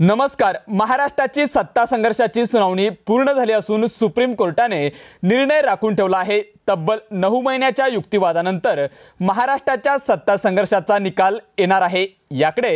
नमस्कार महाराष्ट्राची सत्ता संघर्षाची सुनावणी पूर्ण झाली असून सुप्रीम कोर्टाने निर्णय राखून ठेवला आहे तब्बल नऊ महिन्याच्या युक्तिवादानंतर महाराष्ट्राच्या सत्ता संघर्षाचा निकाल येणार आहे याकडे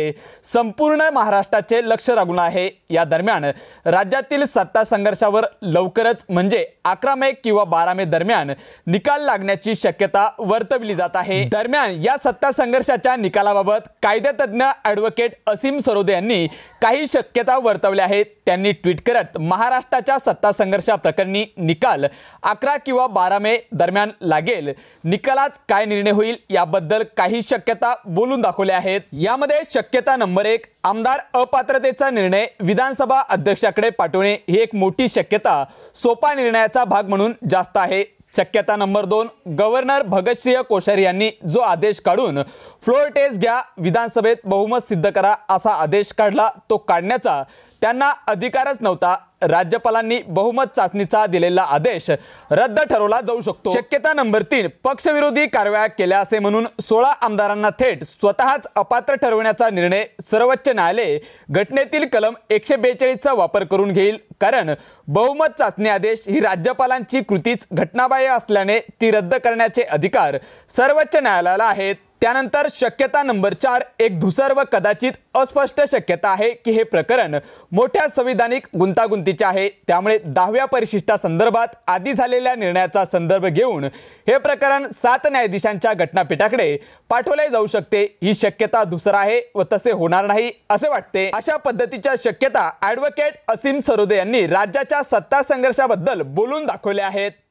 संपूर्ण महाराष्ट्राचे लक्ष लागून आहे या दरम्यान राज्यातील सत्ता संघर्षावर लवकरच म्हणजे अकरा मे किंवा बारा मे दरम्यान निकाल लागण्याची शक्यता वर्तवली जात आहे दरम्यान या सत्ता संघर्षाच्या निकालाबाबत कायदेतज्ज्ञ ॲडव्होकेट असीम सरोदे यांनी काही शक्यता वर्तवल्या आहेत त्यांनी ट्विट करत महाराष्ट्राच्या सत्ता संघर्षाप्रकरणी निकाल अकरा किंवा बारा मे दरम्यान लागेल निकालात काय निर्णय होईल याबद्दल काही शक्यता बोलून दाखवल्या आहेत यामध्ये यामध्ये शक्यता नंबर एक आमदार अपात्रतेचा निर्णय विधानसभा अध्यक्षाकडे पाठवणे ही एक मोठी शक्यता सोपा निर्णयाचा भाग म्हणून जास्त आहे शक्यता नंबर दोन गव्हर्नर भगतसिंह कोश्यारी यांनी जो आदेश काढून फ्लोअर टेस्ट घ्या विधानसभेत बहुमत सिद्ध करा असा आदेश काढला तो काढण्याचा त्यांना अधिकारच नव्हता राज्यपालांनी बहुमत चाचणीचा दिलेला आदेश रद्द ठरवला जाऊ शकतो शक्यता नंबर तीन पक्षविरोधी कारवाया केल्या असे म्हणून सोळा आमदारांना थेट स्वतःच अपात्र ठरवण्याचा निर्णय सर्वोच्च न्यायालय घटनेतील कलम एकशे बेचाळीसचा वापर करून घेईल कारण बहुमत चाचणी आदेश ही राज्यपालांची कृतीच घटनाबाह्य असल्याने ती रद्द करण्याचे अधिकार सर्वोच्च न्यायालयाला आहेत त्यानंतर शक्यता नंबर चार एक धुसर व कदाचित अस्पष्ट शक्यता आहे की हे प्रकरण मोठ्या संविधानिक गुंतागुंतीचे आहे त्यामुळे दहाव्या परिशिष्टासंदर्भात आधी झालेल्या निर्णयाचा संदर्भ घेऊन हे प्रकरण सात न्यायाधीशांच्या घटनापीठाकडे पाठवले जाऊ शकते ही शक्यता दुसरं आहे व तसे होणार नाही असे वाटते अशा पद्धतीच्या शक्यता ॲडव्होकेट असीम सरोदे यांनी राज्याच्या सत्ता संघर्षाबद्दल बोलून दाखवल्या आहेत